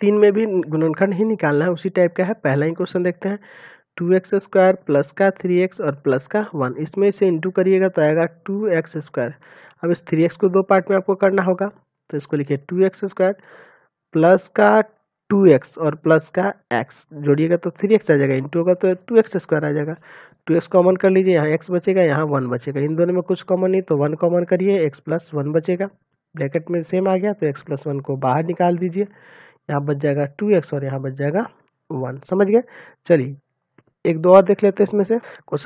तीन में भी गुणनखंड ही निकालना है उसी टाइप का है पहला ही क्वेश्चन देखते हैं टू एक्स स्क्वायर प्लस का थ्री एक्स और प्लस का वन इसमें इसे इंटू करिएगा तो आएगा टू एक्स स्क्वायर अब इस थ्री एक्स को दो पार्ट में आपको करना होगा तो इसको लिखिए टू एक्स स्क्वायर प्लस का टू एक्स और प्लस का एक्स जोड़िएगा तो थ्री एक्स आ जाएगा इंटू होगा तो टू एक्स स्क्वायर आ जाएगा टू एक्स कॉमन कर लीजिए यहाँ एक्स बचेगा यहाँ वन बचेगा इन दोनों में कुछ कॉमन नहीं तो वन कॉमन करिए एक्स प्लस वन बचेगा ब्रैकेट में सेम आ गया तो एक्स प्लस वन को बाहर निकाल दीजिए यहाँ बच जाएगा टू एक्स और यहाँ बच जाएगा वन समझ गए चलिए एक दो और देख लेते हैं इसमें से क्वेश्चन